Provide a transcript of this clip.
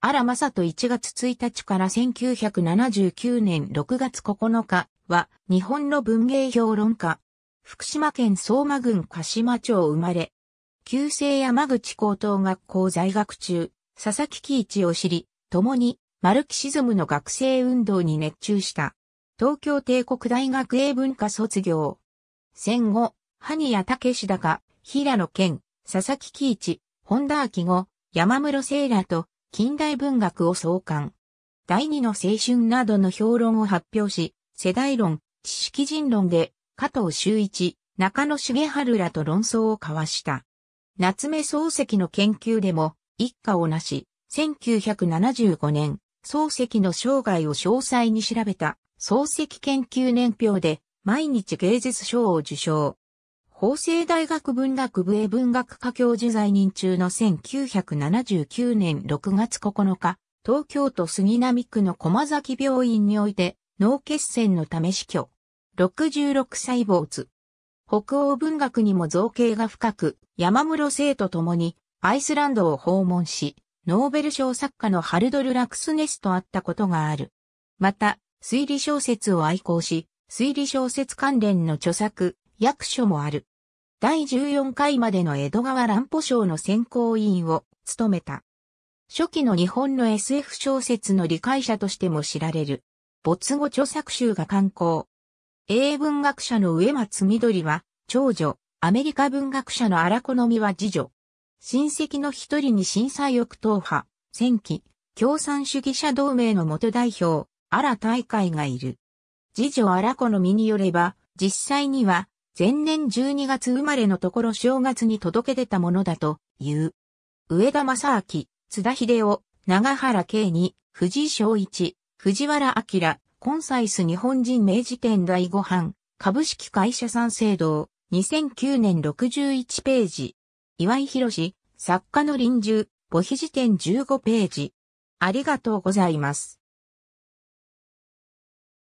マサと1月1日から1979年6月9日は日本の文芸評論家。福島県相馬郡鹿島町生まれ。旧制山口高等学校在学中、佐々木喜一を知り、共にマルキシズムの学生運動に熱中した。東京帝国大学英文科卒業。戦後、萩谷武史高、平野健、佐々木喜一、本田明後、山室聖羅と近代文学を創刊。第二の青春などの評論を発表し、世代論、知識人論で、加藤修一、中野茂春らと論争を交わした。夏目漱石の研究でも、一家をなし、1975年、漱石の生涯を詳細に調べた、漱石研究年表で、毎日芸術賞を受賞。法政大学文学部へ文学科教授在任中の1979年6月9日、東京都杉並区の駒崎病院において脳血栓のため死去。66歳没。北欧文学にも造形が深く、山室生と共にアイスランドを訪問し、ノーベル賞作家のハルドル・ラクスネスと会ったことがある。また、推理小説を愛好し、推理小説関連の著作、役所もある。第14回までの江戸川乱歩賞の選考委員を務めた。初期の日本の SF 小説の理解者としても知られる。没後著作集が刊行。英文学者の植松緑は長女、アメリカ文学者の荒好みは次女。親戚の一人に震災翼党派、戦記、共産主義者同盟の元代表、荒大会がいる。次女荒好みによれば、実際には前年12月生まれのところ正月に届け出たものだという。上田正明、津田秀夫、長原圭二、藤井昭一、藤原明、コンサイス日本人明治典第5版、株式会社三省堂、2009年61ページ。岩井博作家の臨終、母碑辞典15ページ。ありがとうございます。